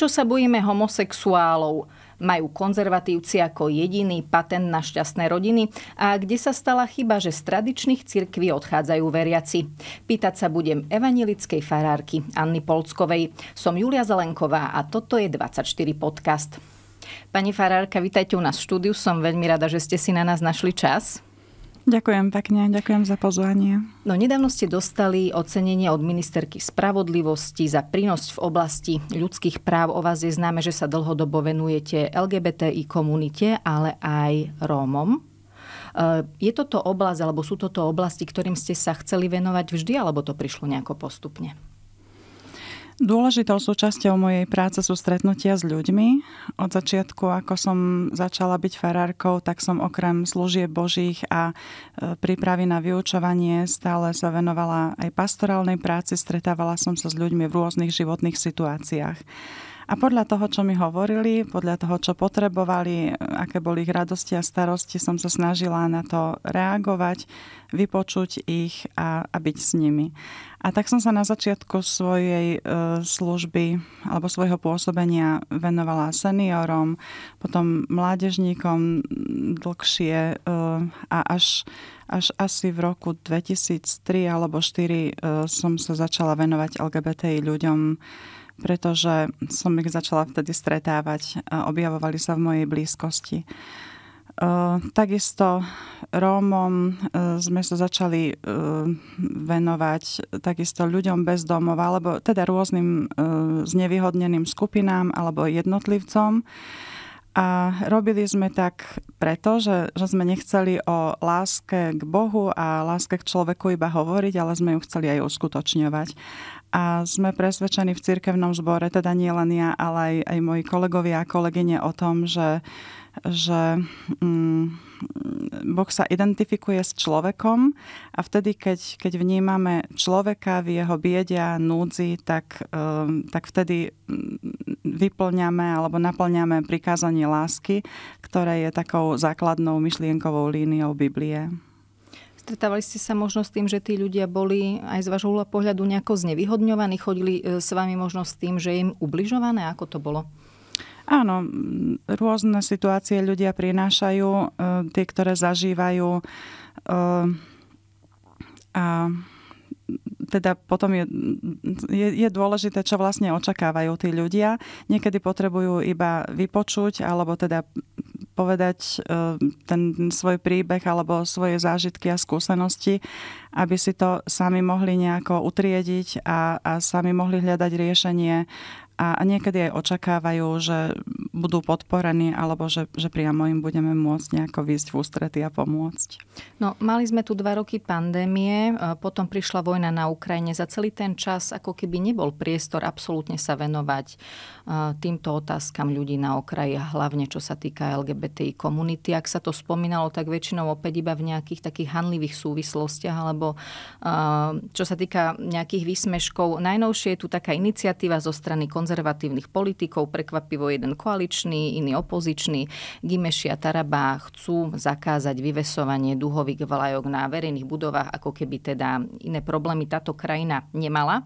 Prečo sa bojíme homosexuálov? Majú konzervatívci ako jediný patent na šťastné rodiny? A kde sa stala chyba, že z tradičných cirkví odchádzajú veriaci? Pýtať sa budem evanilickej farárky Anny Polckovej. Som Julia Zelenková a toto je 24 podcast. Pani farárka, vitajte u nás v štúdiu. Som veľmi rada, že ste si na nás našli čas. Ďakujem pekne, ďakujem za pozvanie. No nedávno ste dostali ocenenie od ministerky spravodlivosti za prínos v oblasti ľudských práv. O vás je známe, že sa dlhodobo venujete LGBTI komunite, ale aj Rómom. E, je toto oblasť, alebo sú toto oblasti, ktorým ste sa chceli venovať vždy, alebo to prišlo nejako postupne? Dôležitou súčasťou mojej práce sú stretnutia s ľuďmi. Od začiatku, ako som začala byť farárkou, tak som okrem služieb božích a e, prípravy na vyučovanie stále sa venovala aj pastorálnej práci, stretávala som sa s ľuďmi v rôznych životných situáciách. A podľa toho, čo mi hovorili, podľa toho, čo potrebovali, aké boli ich radosti a starosti, som sa snažila na to reagovať, vypočuť ich a, a byť s nimi. A tak som sa na začiatku svojej e, služby alebo svojho pôsobenia venovala seniorom, potom mládežníkom dlhšie e, a až, až asi v roku 2003 alebo 2004 e, som sa začala venovať LGBTI ľuďom pretože som ich začala vtedy stretávať a objavovali sa v mojej blízkosti. E, takisto Rómom e, sme sa začali e, venovať takisto ľuďom bez domova, alebo teda rôznym znevýhodneným skupinám alebo jednotlivcom. A robili sme tak preto, že, že sme nechceli o láske k Bohu a láske k človeku iba hovoriť, ale sme ju chceli aj uskutočňovať a sme presvedčení v cirkevnom zbore, teda nie len ja, ale aj, aj moji kolegovia a kolegyne o tom, že, že mm, Boh sa identifikuje s človekom a vtedy, keď, keď vnímame človeka v jeho biede a núdzi, tak, um, tak vtedy mm, vyplňame alebo naplňame prikázanie lásky, ktoré je takou základnou myšlienkovou líniou Biblie stretávali ste sa možno s tým, že tí ľudia boli aj z vášho pohľadu nejako znevýhodňovaní, chodili e, s vami možno s tým, že im ubližované, ako to bolo? Áno, rôzne situácie ľudia prinášajú, e, tie, ktoré zažívajú. E, a teda potom je, je, je dôležité, čo vlastne očakávajú tí ľudia. Niekedy potrebujú iba vypočuť alebo teda povedať e, ten svoj príbeh alebo svoje zážitky a skúsenosti, aby si to sami mohli nejako utriediť a, a sami mohli hľadať riešenie a, niekedy aj očakávajú, že budú podporení alebo že, že priamo im budeme môcť nejako výjsť v ústrety a pomôcť. No, mali sme tu dva roky pandémie, e, potom prišla vojna na Ukrajine. Za celý ten čas ako keby nebol priestor absolútne sa venovať e, týmto otázkam ľudí na okraji a hlavne čo sa týka LGBTI komunity. Ak sa to spomínalo, tak väčšinou opäť iba v nejakých takých hanlivých súvislostiach alebo e, čo sa týka nejakých výsmeškov. Najnovšie je tu taká iniciatíva zo strany konzervatívnych konzervatívnych politikov, prekvapivo jeden koaličný, iný opozičný. Gimeši a Taraba chcú zakázať vyvesovanie duhových vlajok na verejných budovách, ako keby teda iné problémy táto krajina nemala.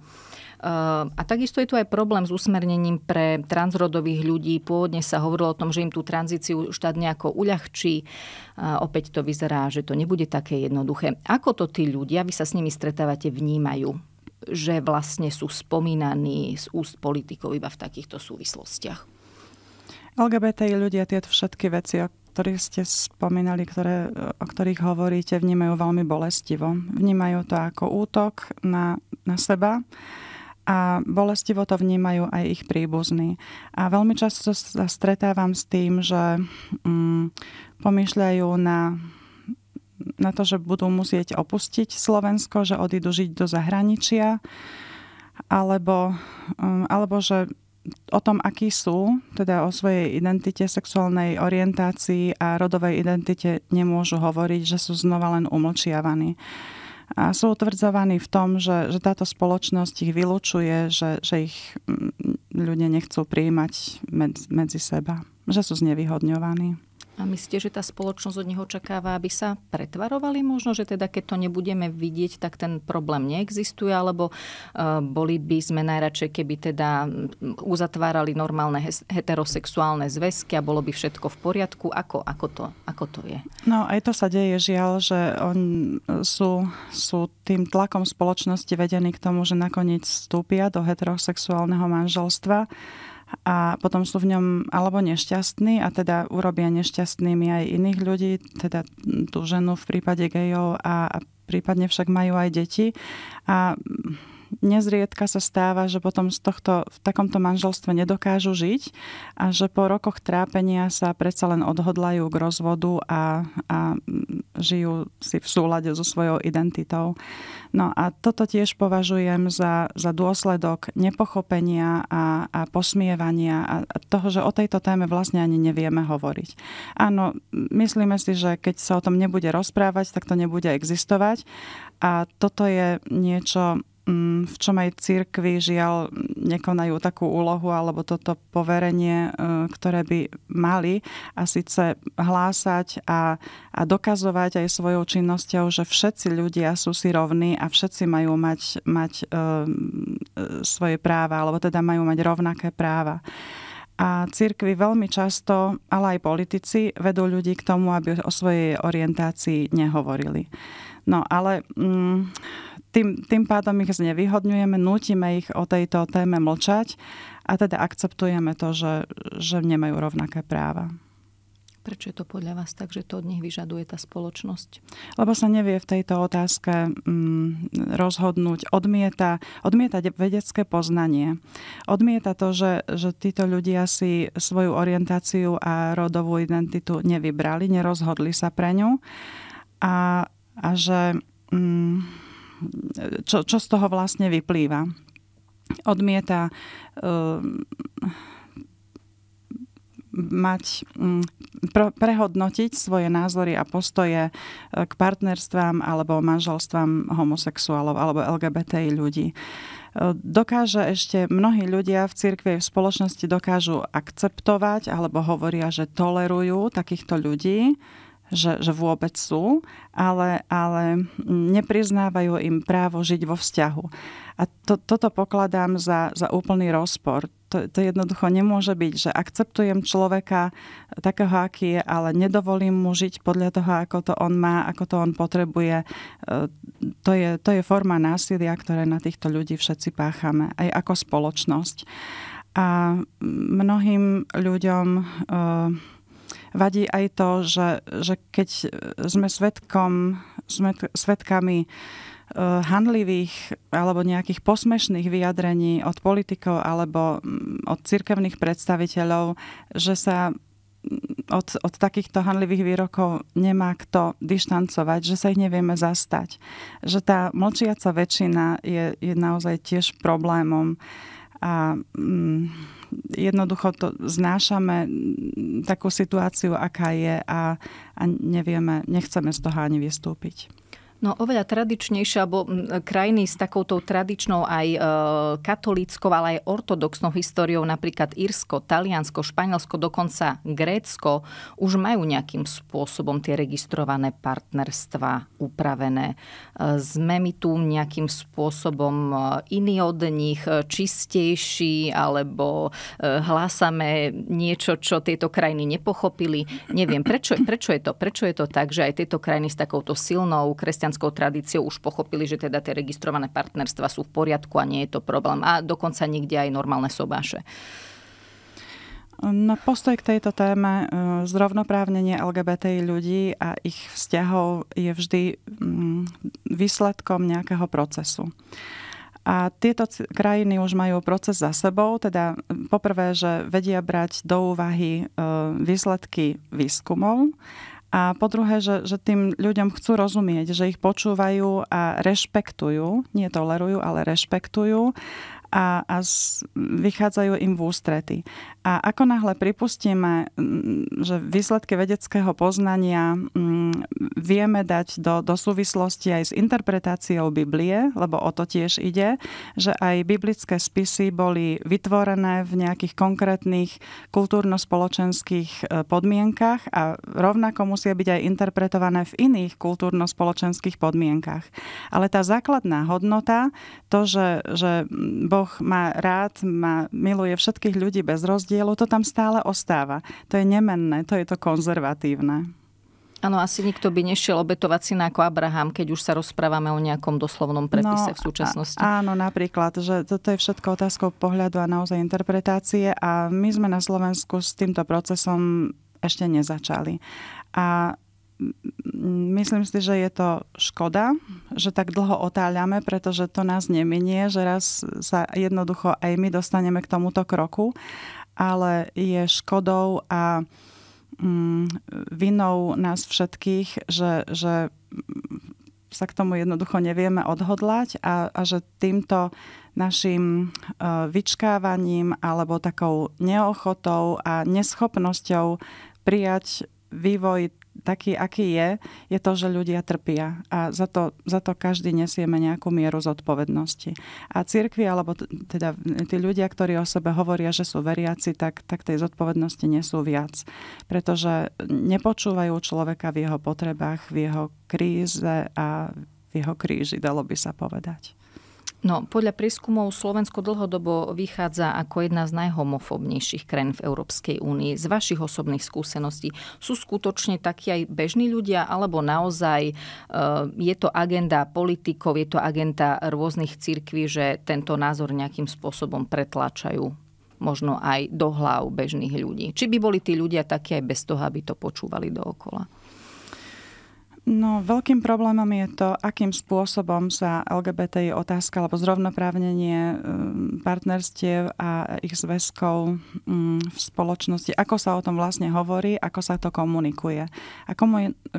Uh, a takisto je tu aj problém s usmernením pre transrodových ľudí. Pôvodne sa hovorilo o tom, že im tú tranzíciu štát nejako uľahčí. Uh, opäť to vyzerá, že to nebude také jednoduché. Ako to tí ľudia, vy sa s nimi stretávate, vnímajú? že vlastne sú spomínaní z úst politikov iba v takýchto súvislostiach. LGBTI ľudia tieto všetky veci, o ktorých ste spomínali, ktoré, o ktorých hovoríte, vnímajú veľmi bolestivo. Vnímajú to ako útok na, na seba a bolestivo to vnímajú aj ich príbuzní. A veľmi často sa stretávam s tým, že mm, pomýšľajú na na to, že budú musieť opustiť Slovensko, že odídu žiť do zahraničia, alebo, um, alebo že o tom, akí sú, teda o svojej identite, sexuálnej orientácii a rodovej identite nemôžu hovoriť, že sú znova len umlčiavaní. A sú utvrdzovaní v tom, že, že táto spoločnosť ich vylúčuje, že, že ich mm, ľudia nechcú prijímať medzi, medzi seba, že sú znevýhodňovaní. A myslíte, že tá spoločnosť od nich očakáva, aby sa pretvarovali možno, že teda keď to nebudeme vidieť, tak ten problém neexistuje, alebo e, boli by sme najradšej, keby teda mm, uzatvárali normálne heterosexuálne zväzky a bolo by všetko v poriadku? Ako, ako, to, ako to je? No aj to sa deje žiaľ, že on, e, sú, sú tým tlakom spoločnosti vedení k tomu, že nakoniec vstúpia do heterosexuálneho manželstva a potom sú v ňom alebo nešťastní a teda urobia nešťastnými aj iných ľudí, teda tú ženu v prípade gejov a, a prípadne však majú aj deti. A nezriedka sa stáva, že potom z tohto, v takomto manželstve nedokážu žiť a že po rokoch trápenia sa predsa len odhodlajú k rozvodu a, a žijú si v súlade so svojou identitou. No a toto tiež považujem za, za dôsledok nepochopenia a, a posmievania a, a toho, že o tejto téme vlastne ani nevieme hovoriť. Áno, myslíme si, že keď sa o tom nebude rozprávať, tak to nebude existovať a toto je niečo, Mm, v čom aj církvy žiaľ nekonajú takú úlohu alebo toto poverenie, e, ktoré by mali a síce hlásať a, a dokazovať aj svojou činnosťou, že všetci ľudia sú si rovní a všetci majú mať, mať e, e, svoje práva, alebo teda majú mať rovnaké práva. A církvy veľmi často, ale aj politici, vedú ľudí k tomu, aby o svojej orientácii nehovorili. No ale... Mm, tým, tým pádom ich znevýhodňujeme, nutíme ich o tejto téme mlčať a teda akceptujeme to, že, že nemajú rovnaké práva. Prečo je to podľa vás tak, že to od nich vyžaduje tá spoločnosť? Lebo sa nevie v tejto otázke mm, rozhodnúť. Odmieta, odmieta vedecké poznanie. Odmieta to, že, že títo ľudia si svoju orientáciu a rodovú identitu nevybrali, nerozhodli sa pre ňu. A, a že... Mm, čo, čo z toho vlastne vyplýva. Odmieta um, mať, um, prehodnotiť svoje názory a postoje uh, k partnerstvám alebo manželstvám homosexuálov alebo LGBTI ľudí. Uh, dokáže ešte mnohí ľudia v cirkvi v spoločnosti dokážu akceptovať alebo hovoria, že tolerujú takýchto ľudí, že, že vôbec sú, ale, ale nepriznávajú im právo žiť vo vzťahu. A to, toto pokladám za, za úplný rozpor. To, to jednoducho nemôže byť, že akceptujem človeka takého, aký je, ale nedovolím mu žiť podľa toho, ako to on má, ako to on potrebuje. E, to je, to je forma násilia, ktoré na týchto ľudí všetci páchame, aj ako spoločnosť. A mnohým ľuďom e, vadí aj to, že, že keď e, sme svetkom, sme svetkami e, handlivých alebo nejakých posmešných vyjadrení od politikov alebo mm, od cirkevných predstaviteľov, že sa mm, od, od takýchto hanlivých výrokov nemá kto dištancovať, že sa ich nevieme zastať. Že tá mlčiaca väčšina je, je naozaj tiež problémom. A mm, jednoducho to znášame takú situáciu, aká je a, a nevieme, nechceme z toho ani vystúpiť. No oveľa tradičnejšie, alebo krajiny s takouto tradičnou aj e, katolíckou, ale aj ortodoxnou históriou, napríklad Írsko, Taliansko, Španielsko, dokonca Grécko, už majú nejakým spôsobom tie registrované partnerstva upravené. E, sme my tu nejakým spôsobom e, iní od nich, e, čistejší, alebo e, hlásame niečo, čo tieto krajiny nepochopili. Neviem, prečo, prečo je to? Prečo je to tak, že aj tieto krajiny s takouto silnou kresťanskou kresťanskou tradíciou už pochopili, že teda tie registrované partnerstva sú v poriadku a nie je to problém. A dokonca niekde aj normálne sobáše. Na postoj k tejto téme e, zrovnoprávnenie LGBTI ľudí a ich vzťahov je vždy mm, výsledkom nejakého procesu. A tieto krajiny už majú proces za sebou, teda e, poprvé, že vedia brať do úvahy e, výsledky výskumov a po druhé, že, že tým ľuďom chcú rozumieť, že ich počúvajú a rešpektujú, nie tolerujú, ale rešpektujú a, a z, vychádzajú im v ústrety. A ako náhle pripustíme, že výsledky vedeckého poznania m, vieme dať do, do súvislosti aj s interpretáciou Biblie, lebo o to tiež ide, že aj biblické spisy boli vytvorené v nejakých konkrétnych kultúrno-spoločenských e, podmienkach a rovnako musia byť aj interpretované v iných kultúrno-spoločenských podmienkach. Ale tá základná hodnota, to, že, že Boh Boh má rád, má, miluje všetkých ľudí bez rozdielu, to tam stále ostáva. To je nemenné, to je to konzervatívne. Áno, asi nikto by nešiel obetovať syna ako Abraham, keď už sa rozprávame o nejakom doslovnom prepise no, v súčasnosti. Áno, napríklad, že toto je všetko otázkou pohľadu a naozaj interpretácie a my sme na Slovensku s týmto procesom ešte nezačali. A myslím si, že je to škoda, že tak dlho otáľame, pretože to nás neminie, že raz sa jednoducho aj my dostaneme k tomuto kroku, ale je škodou a mm, vinou nás všetkých, že, že sa k tomu jednoducho nevieme odhodlať a, a že týmto našim uh, vyčkávaním alebo takou neochotou a neschopnosťou prijať vývoj taký, aký je, je to, že ľudia trpia a za to, za to každý nesieme nejakú mieru zodpovednosti. A cirkvi, alebo teda tí ľudia, ktorí o sebe hovoria, že sú veriaci, tak, tak tej zodpovednosti nesú viac, pretože nepočúvajú človeka v jeho potrebách, v jeho kríze a v jeho kríži, dalo by sa povedať. No, podľa prieskumov Slovensko dlhodobo vychádza ako jedna z najhomofobnejších krajín v Európskej únii. Z vašich osobných skúseností sú skutočne takí aj bežní ľudia, alebo naozaj e, je to agenda politikov, je to agenda rôznych církví, že tento názor nejakým spôsobom pretláčajú možno aj do hlav bežných ľudí. Či by boli tí ľudia takí aj bez toho, aby to počúvali dookola? No, veľkým problémom je to, akým spôsobom sa LGBTI otázka alebo zrovnoprávnenie um, partnerstiev a ich zväzkov um, v spoločnosti, ako sa o tom vlastne hovorí, ako sa to komunikuje. A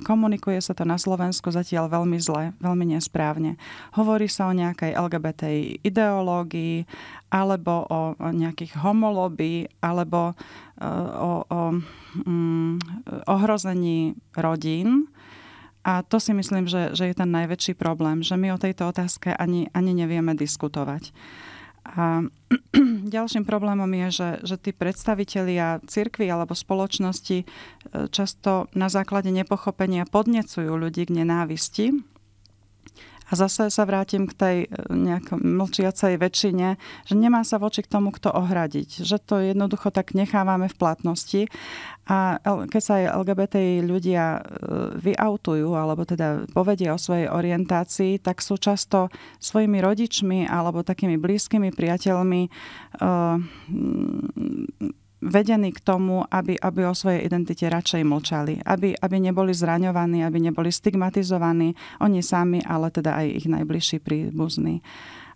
komunikuje sa to na Slovensku zatiaľ veľmi zle, veľmi nesprávne. Hovorí sa o nejakej LGBTI ideológii alebo o, nejakých homolobí, alebo uh, o, o, o mm, ohrození rodín a to si myslím, že, že je ten najväčší problém, že my o tejto otázke ani, ani nevieme diskutovať. A ďalším problémom je, že, že tí predstavitelia cirkvy alebo spoločnosti e, často na základe nepochopenia podnecujú ľudí k nenávisti a zase sa vrátim k tej e, nejakom mlčiacej väčšine, že nemá sa voči k tomu kto ohradiť. Že to jednoducho tak nechávame v platnosti. A keď sa aj LGBTI ľudia e, vyautujú, alebo teda povedia o svojej orientácii, tak sú často svojimi rodičmi alebo takými blízkymi priateľmi uh, vedení k tomu, aby, aby o svojej identite radšej mlčali, aby, aby neboli zraňovaní, aby neboli stigmatizovaní, oni sami, ale teda aj ich najbližší príbuzní.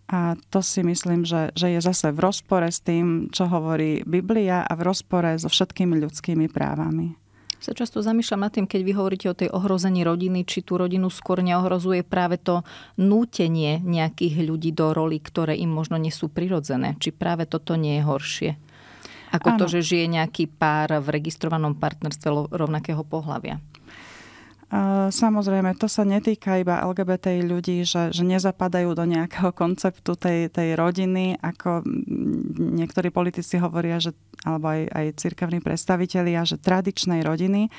A to si myslím, že, že je zase v rozpore s tým, čo hovorí Biblia a v rozpore so všetkými ľudskými právami sa často zamýšľam nad tým, keď vy hovoríte o tej ohrození rodiny, či tú rodinu skôr neohrozuje práve to nútenie nejakých ľudí do roli, ktoré im možno nie sú prirodzené. Či práve toto nie je horšie? Ako ano. to, že žije nejaký pár v registrovanom partnerstve rovnakého pohľavia. Samozrejme, to sa netýka iba LGBT ľudí, že, že nezapadajú do nejakého konceptu tej, tej rodiny, ako niektorí politici hovoria, že, alebo aj, aj církevní predstavitelia, že tradičnej rodiny,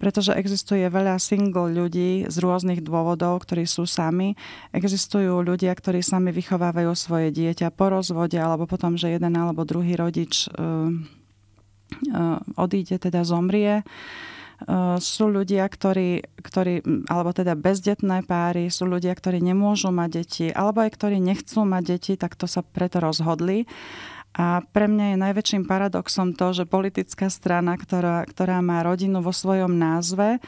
pretože existuje veľa single ľudí z rôznych dôvodov, ktorí sú sami. Existujú ľudia, ktorí sami vychovávajú svoje dieťa po rozvode, alebo potom, že jeden alebo druhý rodič uh, uh, odíde, teda zomrie. Uh, Eh, sú ľudia, ktorí, ktorí, alebo teda bezdetné páry, sú ľudia, ktorí nemôžu mať deti, alebo aj ktorí nechcú mať deti, tak to sa preto rozhodli. A pre mňa je najväčším paradoxom to, že politická strana, ktorá, ktorá má rodinu vo svojom názve,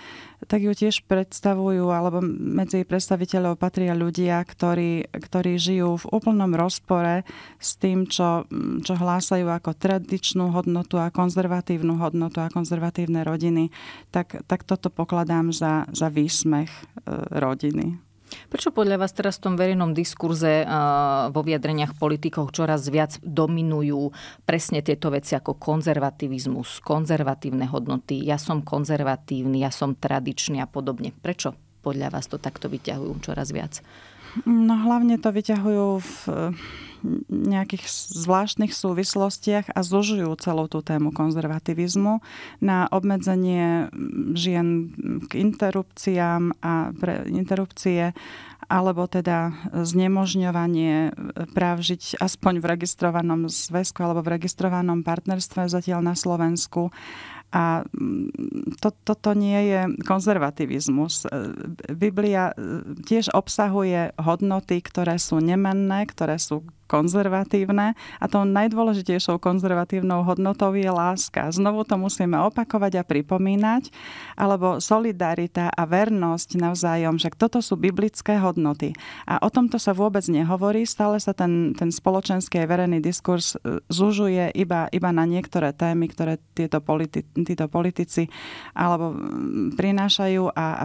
tak ju tiež predstavujú, alebo medzi jej predstaviteľov patria ľudia, ktorí, ktorí žijú v úplnom rozpore s tým, čo, čo hlásajú ako tradičnú hodnotu a konzervatívnu hodnotu a konzervatívne rodiny. Tak, tak toto pokladám za, za výsmech e, rodiny. Prečo podľa vás teraz v tom verejnom diskurze eh, vo vyjadreniach politikov čoraz viac dominujú presne tieto veci ako konzervativizmus, konzervatívne hodnoty, ja som konzervatívny, ja som tradičný a podobne? Prečo podľa vás to takto vyťahujú čoraz viac? No hlavne to vyťahujú v eh, nejakých zvláštnych súvislostiach a zužujú celú tú tému konzervativizmu na obmedzenie mm, žien k interrupciám a pre interrupcie alebo teda znemožňovanie eh, práv žiť aspoň v registrovanom zväzku alebo v registrovanom partnerstve zatiaľ na Slovensku a mm, to, toto nie je konzervativizmus. E, Biblia e, tiež obsahuje hodnoty, ktoré sú nemenné, ktoré sú konzervatívne a tou najdôležitejšou konzervatívnou hodnotou je láska. Znovu to musíme opakovať a pripomínať, alebo solidarita a vernosť navzájom, že toto sú biblické hodnoty. A o tomto sa vôbec nehovorí, stále sa ten, ten spoločenský a verejný diskurs e, zužuje iba, iba na niektoré témy, ktoré tieto politi- títo politici alebo prinášajú a, a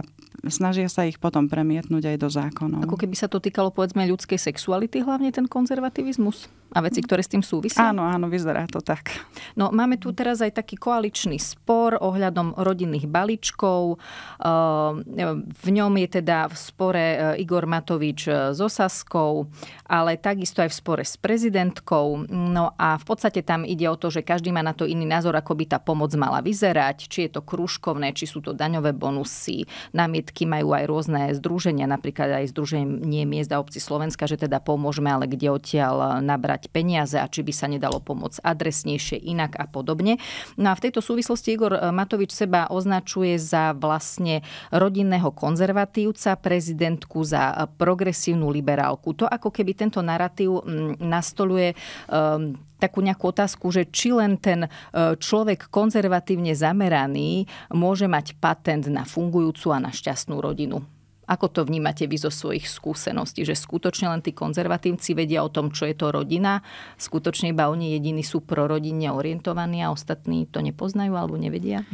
snažia sa ich potom premietnúť aj do zákonov. Ako keby sa to týkalo povedzme ľudskej sexuality, hlavne ten konzervatív aktivizmus? a veci, ktoré s tým súvisia? Áno, áno, vyzerá to tak. No, máme tu teraz aj taký koaličný spor ohľadom rodinných balíčkov. Ehm, v ňom je teda v spore e, Igor Matovič e, s Osaskou, ale takisto aj v spore s prezidentkou. No a v podstate tam ide o to, že každý má na to iný názor, ako by tá pomoc mala vyzerať, či je to krúžkovné, či sú to daňové bonusy. Namietky majú aj rôzne združenia, napríklad aj združenie miest a obci Slovenska, že teda pomôžeme, ale kde odtiaľ eh, nabrať peniaze a či by sa nedalo pomôcť adresnejšie inak a podobne. No a v tejto súvislosti Igor eh, Matovič seba označuje za vlastne rodinného konzervatívca, prezidentku za eh, progresívnu liberálku. To ako keby tento narratív mm, nastoluje ehm, takú nejakú otázku, že či len ten človek konzervatívne zameraný môže mať patent na fungujúcu a na šťastnú rodinu. Ako to vnímate vy zo svojich skúseností, že skutočne len tí konzervatívci vedia o tom, čo je to rodina, skutočne iba oni jediní sú prorodinne orientovaní a ostatní to nepoznajú alebo nevedia?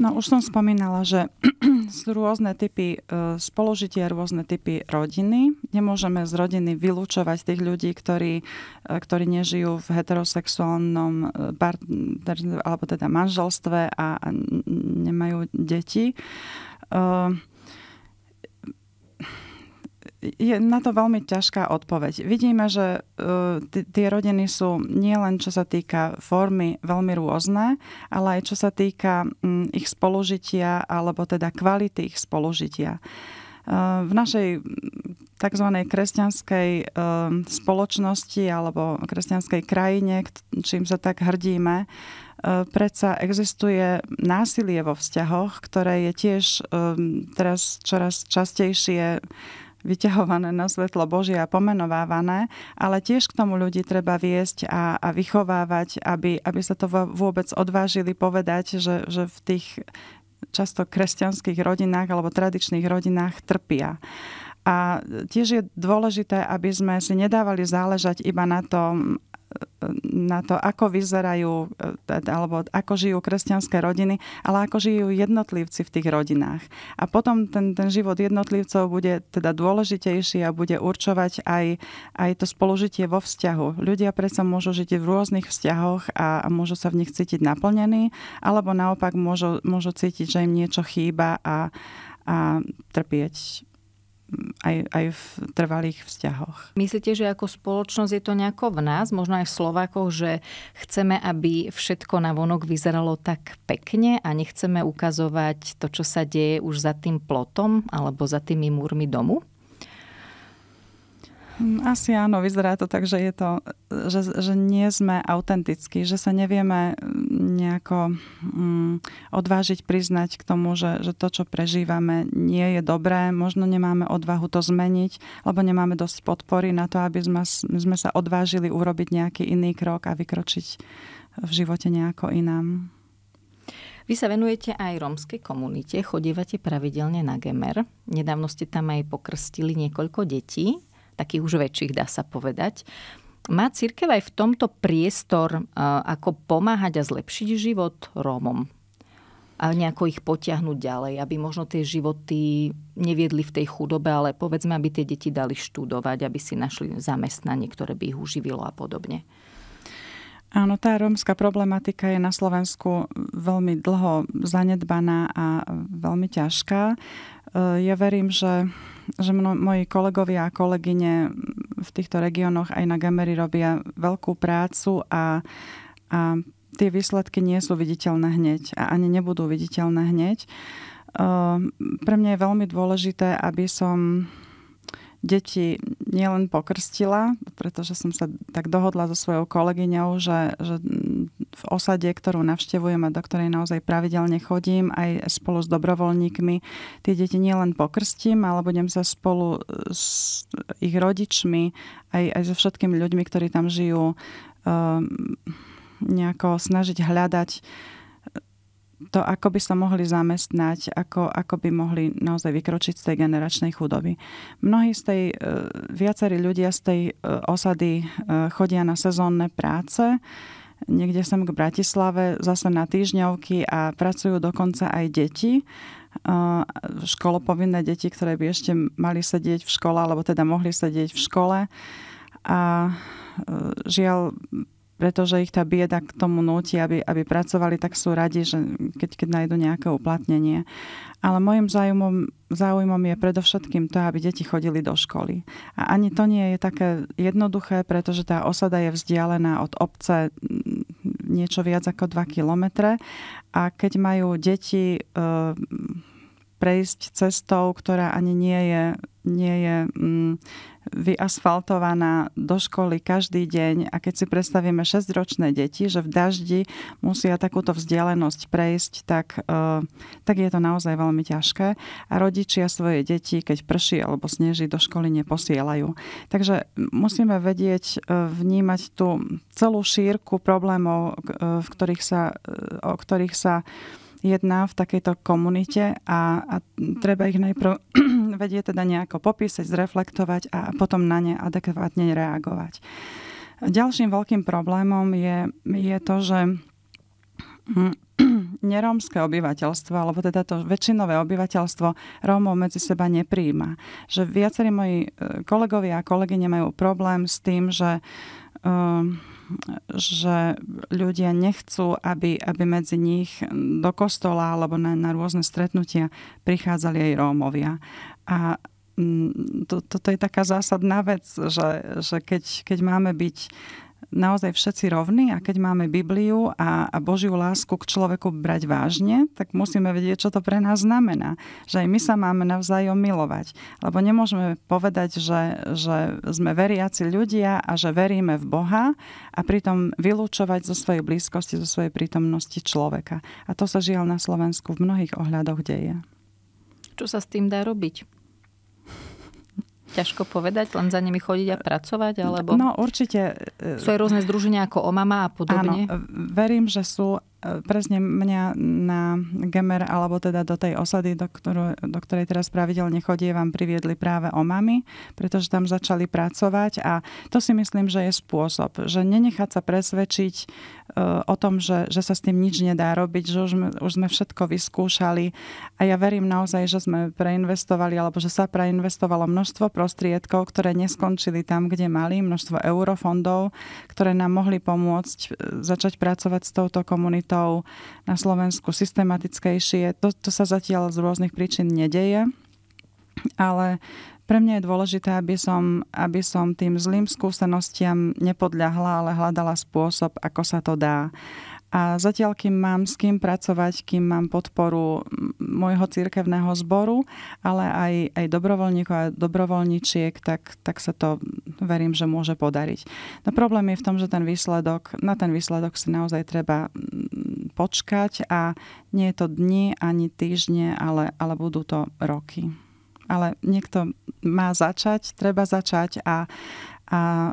No už som spomínala, že sú rôzne typy e, spoložitia, rôzne typy rodiny. Nemôžeme z rodiny vylúčovať tých ľudí, ktorí, e, ktorí nežijú v heterosexuálnom e, partner, alebo teda manželstve a nemajú deti. Uh, je na to veľmi ťažká odpoveď. Vidíme, že e, tie rodiny sú nielen čo sa týka formy veľmi rôzne, ale aj čo sa týka mm, ich spolužitia alebo teda kvality ich spolužitia. E, v našej mm, tzv. kresťanskej e, spoločnosti alebo kresťanskej krajine, čím sa tak hrdíme, predsa existuje násilie vo vzťahoch, ktoré je tiež teraz čoraz častejšie vyťahované na svetlo Božie a pomenovávané, ale tiež k tomu ľudí treba viesť a, a vychovávať, aby, aby sa to vôbec odvážili povedať, že, že v tých často kresťanských rodinách alebo tradičných rodinách trpia. A tiež je dôležité, aby sme si nedávali záležať iba na tom, na to, ako vyzerajú e, alebo ako žijú kresťanské rodiny, ale ako žijú jednotlivci v tých rodinách. A potom ten, ten život jednotlivcov bude teda dôležitejší a bude určovať aj, aj to spolužitie vo vzťahu. Ľudia predsa môžu žiť v rôznych vzťahoch a, a môžu sa v nich cítiť naplnení, alebo naopak môžu, môžu cítiť, že im niečo chýba a, a trpieť aj, aj v trvalých vzťahoch. Myslíte, že ako spoločnosť je to nejako v nás, možno aj v Slovákoch, že chceme, aby všetko na vonok vyzeralo tak pekne a nechceme ukazovať to, čo sa deje už za tým plotom alebo za tými múrmi domu? Hm, asi áno, vyzerá to tak, že, je to, že, že nie sme autentickí, že sa nevieme hm, nejako mm, odvážiť priznať k tomu, že, že to, čo prežívame, nie je dobré, možno nemáme odvahu to zmeniť, lebo nemáme dosť podpory na to, aby sme, sme sa odvážili urobiť nejaký iný krok a vykročiť v živote nejako inám. Vy sa venujete aj rómskej komunite, chodívate pravidelne na Gemer. Nedávno ste tam aj pokrstili niekoľko detí takých už väčších, dá sa povedať. Má církev aj v tomto priestor, e, ako pomáhať a zlepšiť život Rómom? A nejako ich potiahnuť ďalej, aby možno tie životy neviedli v tej chudobe, ale povedzme, aby tie deti dali študovať, aby si našli zamestnanie, ktoré by ich uživilo a podobne. Áno, tá rómska problematika je na Slovensku veľmi dlho zanedbaná a veľmi ťažká. E, ja verím, že že mno, moji kolegovia a kolegyne v týchto regiónoch aj na Gamery robia veľkú prácu a, a tie výsledky nie sú viditeľné hneď a ani nebudú viditeľné hneď. Pre mňa je veľmi dôležité, aby som deti nielen pokrstila, pretože som sa tak dohodla so svojou kolegyňou, že, že v osade, ktorú navštevujem a do ktorej naozaj pravidelne chodím, aj spolu s dobrovoľníkmi. Tie deti nielen pokrstím, ale budem sa spolu e, s ich rodičmi, aj, aj so všetkými ľuďmi, ktorí tam žijú, um, nejako snažiť hľadať e, to, ako by sa mohli zamestnať, ako, ako by mohli naozaj vykročiť z tej generačnej chudoby. Mnohí z tej, e, viacerí ľudia z tej osady chodia na sezónne práce, niekde sem k Bratislave zase na týždňovky a pracujú dokonca aj deti školopovinné deti, ktoré by ešte mali sedieť v škole, alebo teda mohli sedieť v škole. A e, žiaľ, pretože ich tá bieda k tomu núti, aby, aby pracovali, tak sú radi, že keď, keď nájdu nejaké uplatnenie. Ale môjim záujmom, záujmom je predovšetkým to, aby deti chodili do školy. A ani to nie je také jednoduché, pretože tá osada je vzdialená od obce niečo viac ako 2 kilometre. A keď majú deti eh, prejsť cestou, ktorá ani nie je, nie je mm, vyasfaltovaná do školy každý deň a keď si predstavíme 6-ročné deti, že v daždi musia takúto vzdialenosť prejsť, tak, e, tak je to naozaj veľmi ťažké a rodičia svoje deti, keď prší alebo sneží, do školy neposielajú. Takže musíme vedieť e, vnímať tú celú šírku problémov, e, v ktorých sa, o ktorých sa jedna v takejto komunite a, a treba ich najprv vedieť teda nejako popísať, zreflektovať a potom na ne adekvátne reagovať. Ďalším veľkým problémom je, je to, že mm, nerómske obyvateľstvo, alebo teda to väčšinové obyvateľstvo Rómov medzi seba nepríjma. Že viacerí moji e, kolegovia a kolegyne majú problém s tým, že um, že ľudia nechcú, aby, aby medzi nich do kostola alebo na, na rôzne stretnutia prichádzali aj Rómovia. A mm, to, toto je taká zásadná vec, že, že keď, keď máme byť naozaj všetci rovní a keď máme Bibliu a, a Božiu lásku k človeku brať vážne, tak musíme vedieť, čo to pre nás znamená. Že aj my sa máme navzájom milovať. Lebo nemôžeme povedať, že, že sme veriaci ľudia a že veríme v Boha a pritom vylúčovať zo svojej blízkosti, zo svojej prítomnosti človeka. A to sa žiaľ na Slovensku v mnohých ohľadoch deje. Čo sa s tým dá robiť? ťažko povedať, len za nimi chodiť a pracovať? Alebo... No určite. E, sú aj rôzne združenia ako Omama a podobne? Áno, verím, že sú presne mňa na Gemer, alebo teda do tej osady, do, ktorú, do ktorej teraz pravidelne chodí, vám priviedli práve omami, pretože tam začali pracovať a to si myslím, že je spôsob, že nenechať sa presvedčiť e, o tom, že, že sa s tým nič nedá robiť, že už, už sme všetko vyskúšali a ja verím naozaj, že sme preinvestovali, alebo že sa preinvestovalo množstvo prostriedkov, ktoré neskončili tam, kde mali, množstvo eurofondov, ktoré nám mohli pomôcť e, začať pracovať s touto komunitou turistov na Slovensku systematickejšie. To, to sa zatiaľ z rôznych príčin nedeje, ale pre mňa je dôležité, aby som, aby som tým zlým skúsenostiam nepodľahla, ale hľadala spôsob, ako sa to dá. A zatiaľ, kým mám s kým pracovať, kým mám podporu môjho cirkevného zboru, ale aj, aj dobrovoľníkov a dobrovoľničiek, tak, tak sa to verím, že môže podariť. No problém je v tom, že ten výsledok, na ten výsledok si naozaj treba mm, počkať a nie je to dni ani týždne, ale, ale budú to roky ale niekto má začať, treba začať a, a e,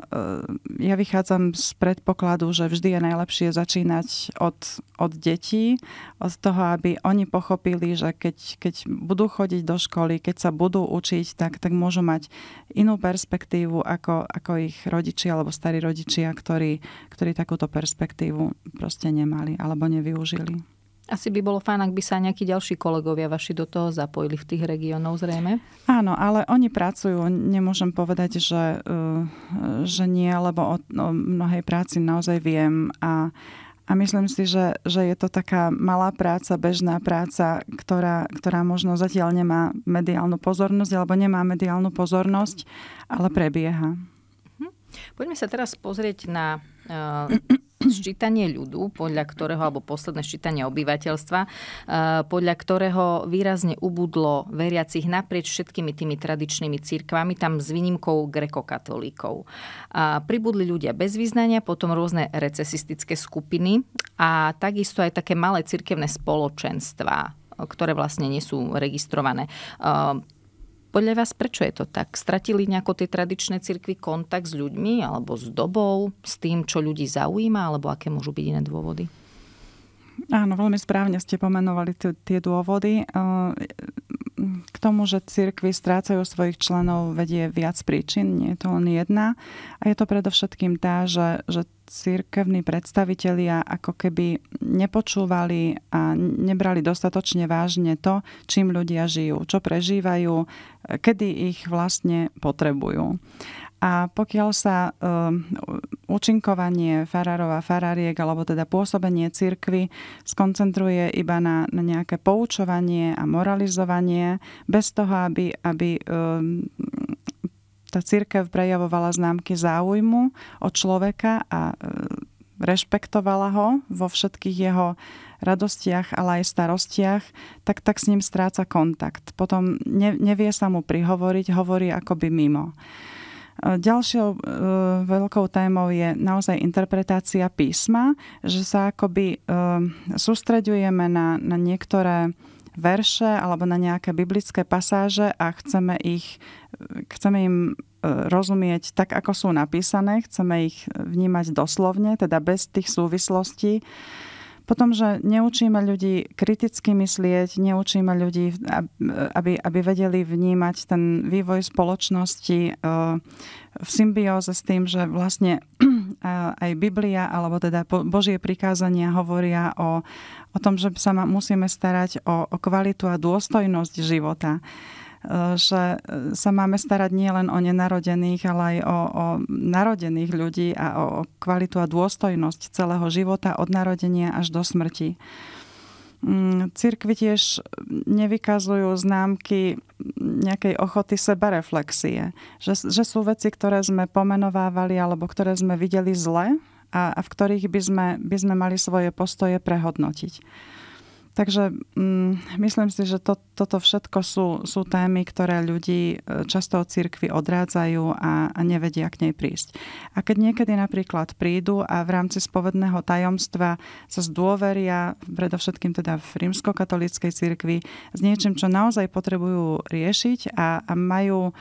ja vychádzam z predpokladu, že vždy je najlepšie začínať od, od detí, od toho, aby oni pochopili, že keď, keď budú chodiť do školy, keď sa budú učiť, tak, tak môžu mať inú perspektívu ako, ako ich rodičia alebo starí rodičia, ktorí, ktorí takúto perspektívu proste nemali alebo nevyužili. Asi by bolo fajn, ak by sa nejakí ďalší kolegovia vaši do toho zapojili v tých regiónov zrejme. Áno, ale oni pracujú. Nemôžem povedať, že, eh, že nie, lebo o, o mnohej práci naozaj viem a a myslím si, že, že je to taká malá práca, bežná práca, ktorá, ktorá možno zatiaľ nemá mediálnu pozornosť alebo nemá mediálnu pozornosť, ale prebieha. Mhm. Poďme sa teraz pozrieť na uh, sčítanie ľudu, podľa ktorého, alebo posledné sčítanie obyvateľstva, eh, podľa ktorého výrazne ubudlo veriacich naprieč všetkými tými tradičnými cirkvami, tam s výnimkou grekokatolíkov. A pribudli ľudia bez význania, potom rôzne recesistické skupiny a takisto aj také malé cirkevné spoločenstvá, eh, ktoré vlastne nie sú registrované eh, podľa vás, prečo je to tak? Stratili nejako tie tradičné cirkvy kontakt s ľuďmi alebo s dobou, s tým, čo ľudí zaujíma, alebo aké môžu byť iné dôvody? Áno, veľmi správne ste pomenovali t- tie dôvody. Ehm, k tomu, že cirkvy strácajú svojich členov, vedie viac príčin, nie je to len jedna. A je to predovšetkým tá, že, že cirkevní predstavitelia ako keby nepočúvali a nebrali dostatočne vážne to, čím ľudia žijú, čo prežívajú, kedy ich vlastne potrebujú. A pokiaľ sa um, účinkovanie farárov a farariek alebo teda pôsobenie cirkvy skoncentruje iba na, na nejaké poučovanie a moralizovanie, bez toho, aby, aby um, tá církev prejavovala známky záujmu o človeka a um, rešpektovala ho vo všetkých jeho radostiach, ale aj starostiach, tak, tak s ním stráca kontakt. Potom ne, nevie sa mu prihovoriť, hovorí akoby mimo. Ďalšou e, veľkou témou je naozaj interpretácia písma, že sa akoby e, sústreďujeme na, na niektoré verše alebo na nejaké biblické pasáže a chceme ich, chceme im e, rozumieť tak, ako sú napísané, chceme ich vnímať doslovne, teda bez tých súvislostí. Potom, že neučíme ľudí kriticky myslieť, neučíme ľudí, aby, aby vedeli vnímať ten vývoj spoločnosti e, v symbióze s tým, že vlastne e, aj Biblia, alebo teda Božie prikázania hovoria o, o tom, že sa musíme starať o, o kvalitu a dôstojnosť života. Eh, že eh, sa máme starať len o nenarodených, ale aj o, o narodených ľudí a o, o kvalitu a dôstojnosť celého života od narodenia až do smrti. Mm, cirkvi tiež nevykazujú známky nejakej ochoty sebareflexie. Že, že sú veci, ktoré sme pomenovávali alebo ktoré sme videli zle a, a v ktorých by sme, by sme mali svoje postoje prehodnotiť. Takže mm, myslím si, že to, toto všetko sú, sú témy, ktoré ľudí e, často od cirkvi odrádzajú a, a nevedia k nej prísť. A keď niekedy napríklad prídu a v rámci spovedného tajomstva sa zdôveria, predovšetkým teda v rímskokatolíckej cirkvi, s niečím, čo naozaj potrebujú riešiť a, a majú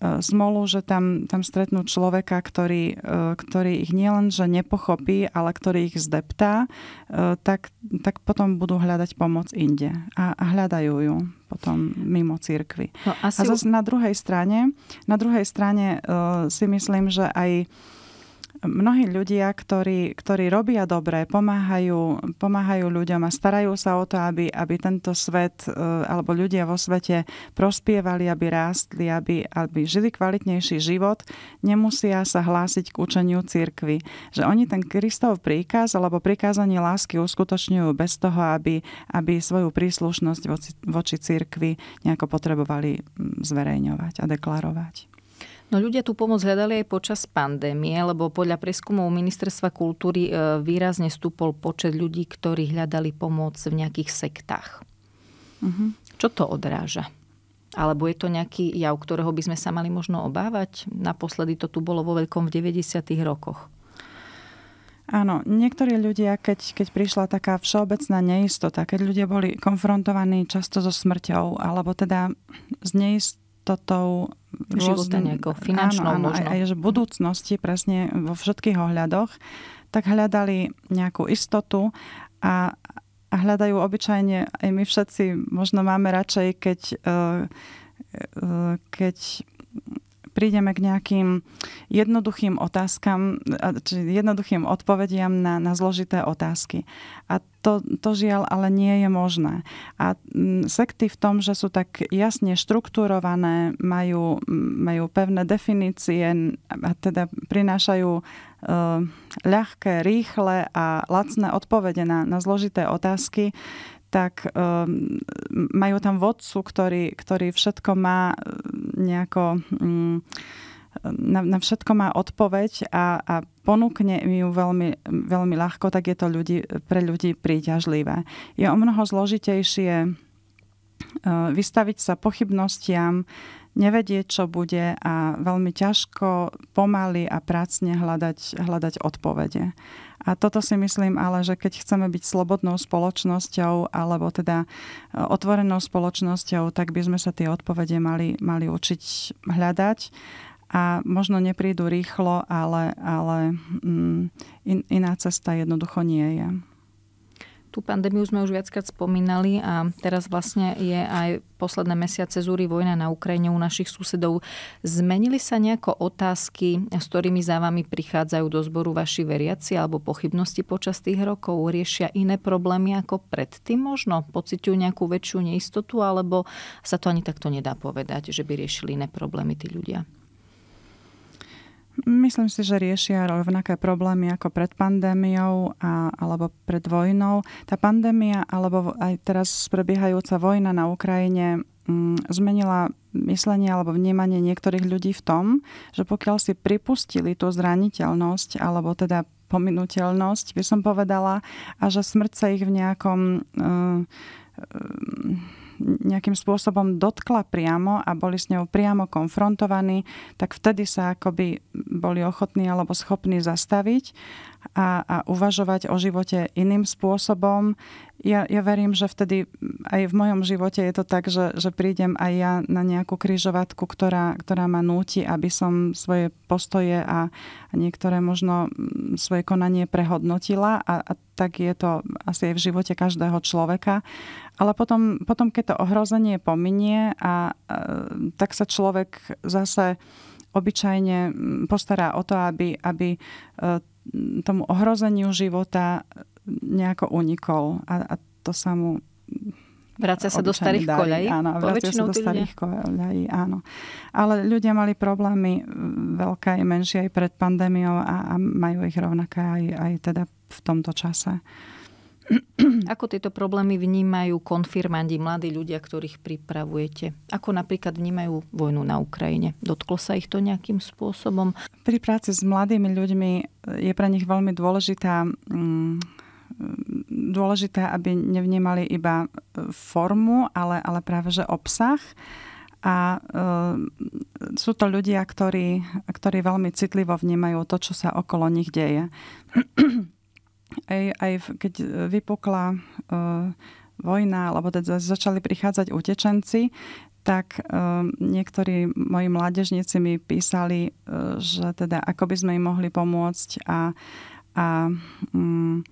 zmolu, že tam, tam stretnú človeka, ktorý, eh, ktorý ich nielen, že nepochopí, ale ktorý ich zdeptá, eh, tak, tak potom budú hľadať pomoc inde. A, a hľadajú ju potom mimo církvy. No, asi... A zase na druhej strane, na druhej strane eh, si myslím, že aj mnohí ľudia, ktorí, ktorí robia dobre, pomáhajú, pomáhajú ľuďom a starajú sa o to, aby, aby tento svet e, alebo ľudia vo svete prospievali, aby rástli, aby, aby žili kvalitnejší život, nemusia sa hlásiť k učeniu cirkvy. Že oni ten Kristov príkaz alebo prikázanie lásky uskutočňujú bez toho, aby, aby svoju príslušnosť voči, voči cirkvi nejako potrebovali zverejňovať a deklarovať. No ľudia tú pomoc hľadali aj počas pandémie, lebo podľa prieskumov Ministerstva kultúry e, výrazne stúpol počet ľudí, ktorí hľadali pomoc v nejakých sektách. Uh-huh. Čo to odráža? Alebo je to nejaký jav, ktorého by sme sa mali možno obávať? Naposledy to tu bolo vo veľkom v 90. rokoch. Áno, niektorí ľudia, keď, keď prišla taká všeobecná neistota, keď ľudia boli konfrontovaní často so smrťou, alebo teda s neist, istotou života nejakou finančnou áno, áno, možno. Aj, aj že budúcnosti presne vo všetkých ohľadoch, tak hľadali nejakú istotu a, a hľadajú obyčajne, aj my všetci možno máme radšej, keď, eh, eh, keď prídeme k nejakým jednoduchým otázkam, či jednoduchým odpovediam na, na zložité otázky. A to, to žiaľ ale nie je možné. A sekty v tom, že sú tak jasne štrukturované, majú, majú pevné definície a teda prinášajú e, ľahké, rýchle a lacné odpovede na, na zložité otázky, tak um, majú tam vodcu, ktorý, ktorý všetko má ehm, nejako... Um, na, na všetko má odpoveď a, a ponúkne mi ju veľmi, veľmi ľahko, tak je to ľudí, pre ľudí príťažlivé. Je o mnoho zložitejšie ehm, vystaviť sa pochybnostiam nevedieť, čo bude a veľmi ťažko, pomaly a prácne hľadať, hľadať odpovede. A toto si myslím ale, že keď chceme byť slobodnou spoločnosťou alebo teda e, otvorenou spoločnosťou, tak by sme sa tie odpovede mali, mali učiť hľadať a možno neprídu rýchlo, ale, ale mm, in, iná cesta jednoducho nie je. Tú pandémiu sme už viackrát spomínali a teraz vlastne je aj posledné mesiace zúri vojna na Ukrajine u našich susedov. Zmenili sa nejako otázky, s ktorými za vami prichádzajú do zboru vaši veriaci alebo pochybnosti počas tých rokov? Riešia iné problémy ako predtým možno? Pociťujú nejakú väčšiu neistotu alebo sa to ani takto nedá povedať, že by riešili iné problémy tí ľudia? Myslím si, že riešia rovnaké problémy ako pred pandémiou a, alebo pred vojnou. Tá pandémia alebo aj teraz prebiehajúca vojna na Ukrajine mm, zmenila myslenie alebo vnímanie niektorých ľudí v tom, že pokiaľ si pripustili tú zraniteľnosť alebo teda pominuteľnosť, by som povedala, a že smrť sa ich v nejakom... Uh, uh, nejakým spôsobom dotkla priamo a boli s ňou priamo konfrontovaní, tak vtedy sa akoby boli ochotní alebo schopní zastaviť a, a uvažovať o živote iným spôsobom. Ja, ja verím, že vtedy aj v mojom živote je to tak, že, že prídem aj ja na nejakú kryžovatku, ktorá, ktorá ma núti, aby som svoje postoje a, a niektoré možno mm, svoje konanie prehodnotila a, a tak je to asi aj v živote každého človeka. Ale potom, potom keď to ohrozenie pominie, a, a tak sa človek zase obyčajne mm, postará o to, aby, aby e, Mm, tomu ohrozeniu života nejako unikol. A, a to sa mu Vracia sa do starých dali, koľají? Áno, vracia sa do starých koľají, áno. Ale ľudia mali problémy veľké aj menšie aj pred pandémiou a, a majú ich rovnaké aj, aj teda v tomto čase. Ako tieto problémy vnímajú konfirmandi, mladí ľudia, ktorých pripravujete? Ako napríklad vnímajú vojnu na Ukrajine? Dotklo sa ich to nejakým spôsobom? Pri práci s mladými ľuďmi eh, je pre nich veľmi dôležitá mm, eh, dôležité, aby nevnímali iba eh, formu, ale, ale práve že obsah. A e, sú to ľudia, ktorí, ktorí veľmi citlivo vnímajú to, čo sa okolo nich deje aj, aj keď e, vypukla uh, vojna, alebo teda začali prichádzať utečenci, tak um, niektorí moji mládežníci mi písali, uh, že teda ako by sme im mohli pomôcť a, a um,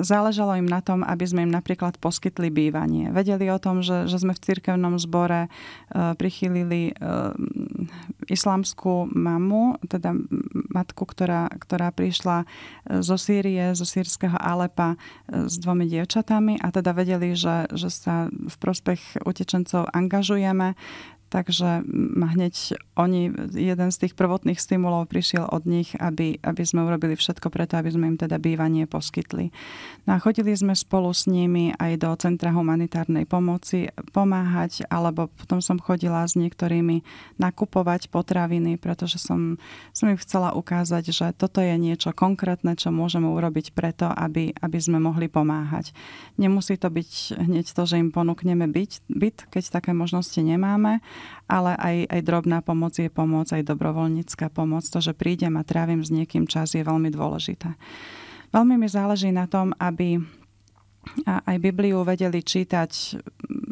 záležalo im na tom, aby sme im napríklad poskytli bývanie. Vedeli o tom, že, že sme v cirkevnom zbore e, prichýlili e, islamskú mamu, teda matku, ktorá, ktorá prišla e, zo Sýrie, zo sírskeho Alepa s dvomi dievčatami a teda vedeli, že, že sa v prospech utečencov angažujeme Takže ma hneď oni, jeden z tých prvotných stimulov prišiel od nich, aby, aby sme urobili všetko preto, aby sme im teda bývanie poskytli. No a chodili sme spolu s nimi aj do Centra humanitárnej pomoci pomáhať, alebo potom som chodila s niektorými nakupovať potraviny, pretože som, som im chcela ukázať, že toto je niečo konkrétne, čo môžeme urobiť preto, aby, aby sme mohli pomáhať. Nemusí to byť hneď to, že im ponúkneme byť, byt, keď také možnosti nemáme, ale aj, aj drobná pomoc je pomoc, aj dobrovoľnícka pomoc. To, že prídem a trávim s niekým čas, je veľmi dôležité. Veľmi mi záleží na tom, aby aj Bibliu vedeli čítať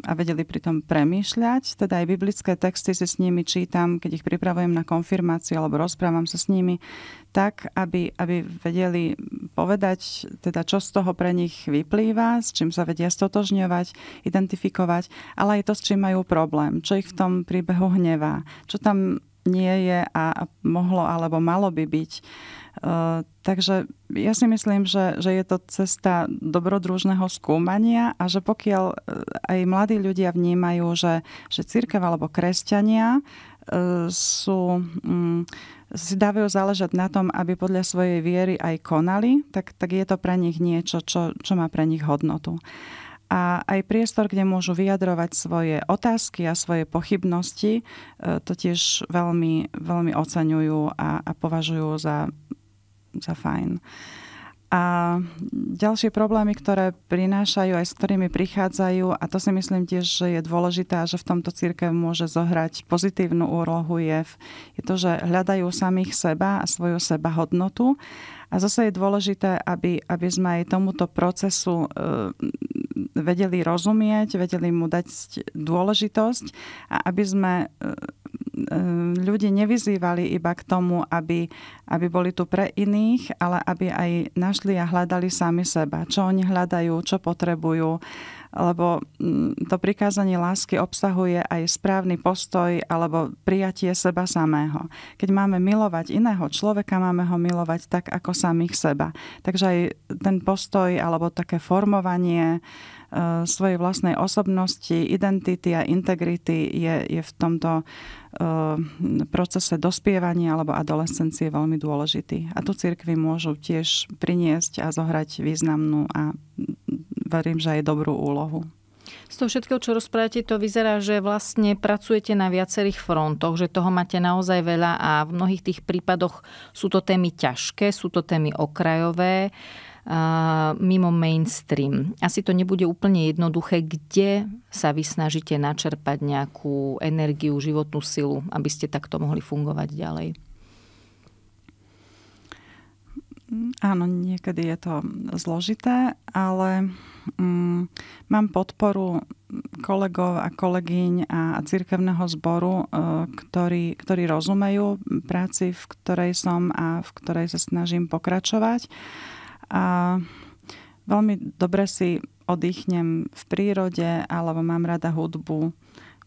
a vedeli pritom premýšľať. Teda aj biblické texty si s nimi čítam, keď ich pripravujem na konfirmáciu alebo rozprávam sa s nimi, tak, aby, aby vedeli povedať, teda čo z toho pre nich vyplýva, s čím sa vedia stotožňovať, identifikovať, ale aj to, s čím majú problém, čo ich v tom príbehu hnevá, čo tam nie je a mohlo alebo malo by byť. E, takže ja si myslím, že, že je to cesta dobrodružného skúmania a že pokiaľ e, aj mladí ľudia vnímajú, že, že církev alebo kresťania e, sú, mm, si dávajú záležať na tom, aby podľa svojej viery aj konali, tak, tak je to pre nich niečo, čo, čo má pre nich hodnotu a aj priestor, kde môžu vyjadrovať svoje otázky a svoje pochybnosti, e, to tiež veľmi, veľmi oceňujú a, a považujú za, za fajn. A ďalšie problémy, ktoré prinášajú aj s ktorými prichádzajú, a to si myslím tiež, že je dôležité že v tomto církev môže zohrať pozitívnu úlohu, je, je to, že hľadajú samých seba a svoju sebahodnotu a zase je dôležité, aby, aby sme aj tomuto procesu e, vedeli rozumieť, vedeli mu dať dôležitosť a aby sme e, e, ľudí nevyzývali iba k tomu, aby, aby boli tu pre iných, ale aby aj našli a hľadali sami seba, čo oni hľadajú, čo potrebujú lebo mm, to prikázanie lásky obsahuje aj správny postoj alebo prijatie seba samého. Keď máme milovať iného človeka, máme ho milovať tak, ako samých seba. Takže aj ten postoj alebo také formovanie Eh, svojej vlastnej osobnosti, identity a integrity je, je v tomto eh, procese dospievania alebo adolescencie veľmi dôležitý. A tu cirkvi môžu tiež priniesť a zohrať významnú a verím, že aj dobrú úlohu. Z toho všetkého, čo rozprávate, to vyzerá, že vlastne pracujete na viacerých frontoch, že toho máte naozaj veľa a v mnohých tých prípadoch sú to témy ťažké, sú to témy okrajové mimo mainstream. Asi to nebude úplne jednoduché, kde sa vy snažíte načerpať nejakú energiu, životnú silu, aby ste takto mohli fungovať ďalej. Áno, niekedy je to zložité, ale mm, mám podporu kolegov a kolegyň a cirkevného zboru, e, ktorí, ktorí rozumejú práci, v ktorej som a v ktorej sa snažím pokračovať a veľmi dobre si oddychnem v prírode, alebo mám rada hudbu,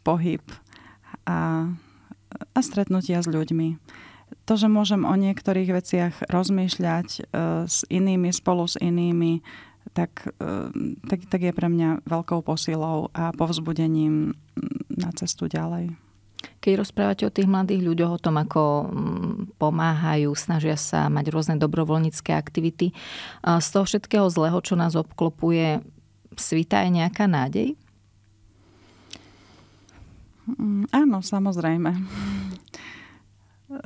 pohyb a, a stretnutia s ľuďmi. To, že môžem o niektorých veciach rozmýšľať e, s inými, spolu s inými, tak, e, tak, tak je pre mňa veľkou posilou a povzbudením na cestu ďalej. Keď rozprávate o tých mladých ľuďoch, o tom, ako mm, pomáhajú, snažia sa mať rôzne dobrovoľnícke aktivity, z toho všetkého zlého, čo nás obklopuje, svita aj nejaká nádej? Mm, áno, samozrejme. E,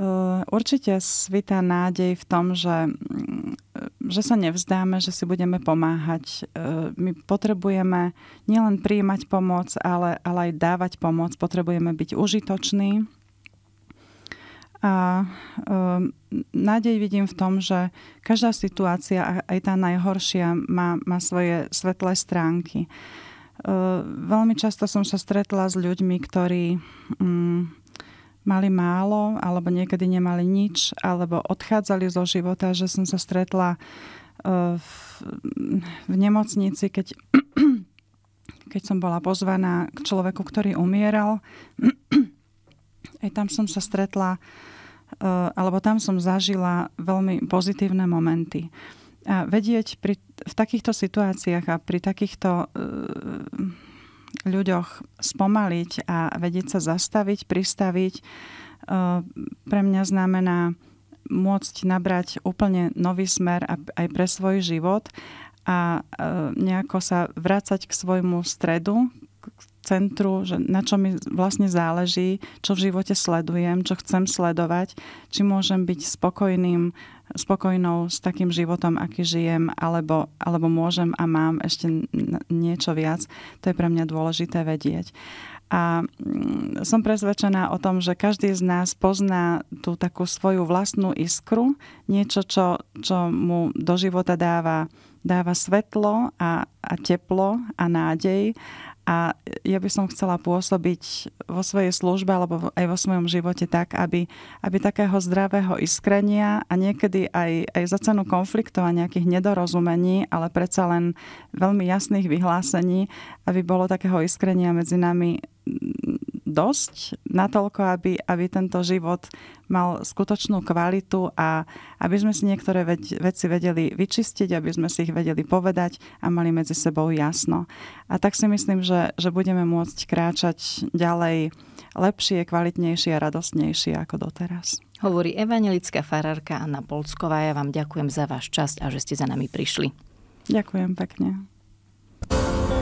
určite svita nádej v tom, že mm, že sa nevzdáme, že si budeme pomáhať. E, my potrebujeme nielen prijímať pomoc, ale, ale aj dávať pomoc. Potrebujeme byť užitoční. A e, nádej vidím v tom, že každá situácia, aj tá najhoršia, má, má svoje svetlé stránky. E, veľmi často som sa stretla s ľuďmi, ktorí... Mm, mali málo, alebo niekedy nemali nič, alebo odchádzali zo života, že som sa stretla e, v, v nemocnici, keď, keď som bola pozvaná k človeku, ktorý umieral. Aj tam som sa stretla, e, alebo tam som zažila veľmi pozitívne momenty. A vedieť pri, v takýchto situáciách a pri takýchto e, ľuďoch spomaliť a vedieť sa zastaviť, pristaviť, e, pre mňa znamená môcť nabrať úplne nový smer aj pre svoj život a e, nejako sa vrácať k svojmu stredu, centru, že na čo mi vlastne záleží, čo v živote sledujem, čo chcem sledovať, či môžem byť spokojným, spokojnou s takým životom, aký žijem, alebo, alebo môžem a mám ešte niečo viac. To je pre mňa dôležité vedieť. A mm, som presvedčená o tom, že každý z nás pozná tú takú svoju vlastnú iskru, niečo, čo, čo mu do života dáva, dáva svetlo a, a teplo a nádej a ja by som chcela pôsobiť vo svojej službe alebo aj vo svojom živote tak, aby, aby takého zdravého iskrenia a niekedy aj, aj za cenu konfliktov a nejakých nedorozumení, ale predsa len veľmi jasných vyhlásení, aby bolo takého iskrenia medzi nami dosť toľko, aby, aby tento život mal skutočnú kvalitu a aby sme si niektoré veci vedeli vyčistiť, aby sme si ich vedeli povedať a mali medzi sebou jasno. A tak si myslím, že, že budeme môcť kráčať ďalej lepšie, kvalitnejšie a radostnejšie ako doteraz. Hovorí evangelická farárka Anna Polcková. Ja vám ďakujem za váš čas a že ste za nami prišli. Ďakujem pekne.